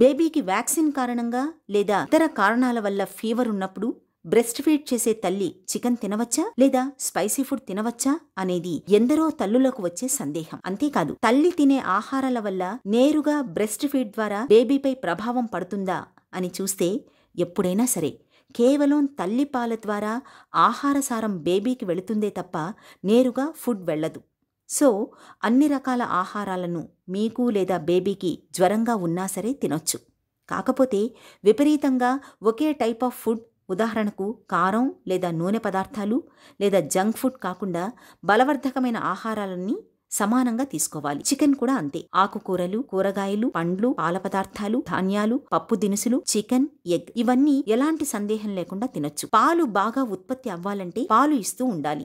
బేబీకి వ్యాక్సిన్ కారణంగా లేదా ఇతర కారణాల వల్ల ఫీవర్ ఉన్నప్పుడు బ్రెస్ట్ ఫీడ్ చేసే తల్లి చికెన్ తినవచ్చా లేదా స్పైసీ ఫుడ్ తినవచ్చా అనేది ఎందరో తల్లులకు వచ్చే సందేహం అంతేకాదు తల్లి తినే ఆహారాల వల్ల నేరుగా బ్రెస్ట్ ఫీడ్ ద్వారా బేబీపై ప్రభావం పడుతుందా అని చూస్తే ఎప్పుడైనా సరే కేవలం తల్లి పాల ద్వారా ఆహార సారం బేబీకి వెళుతుందే తప్ప నేరుగా ఫుడ్ వెళ్ళదు సో అన్ని రకాల ఆహారాలను మీకు లేదా బేబీకి జ్వరంగా ఉన్నా సరే తినొచ్చు కాకపోతే విపరీతంగా ఒకే టైప్ ఆఫ్ ఫుడ్ ఉదాహరణకు కారం లేదా నూనె పదార్థాలు లేదా జంక్ ఫుడ్ కాకుండా బలవర్ధకమైన ఆహారాలన్నీ సమానంగా తీసుకోవాలి చికెన్ కూడా అంతే ఆకుకూరలు కూరగాయలు పండ్లు పాల పదార్థాలు ధాన్యాలు పప్పు దినుసులు చికెన్ ఎగ్ ఇవన్నీ ఎలాంటి సందేహం లేకుండా తినొచ్చు పాలు బాగా ఉత్పత్తి అవ్వాలంటే పాలు ఇస్తూ ఉండాలి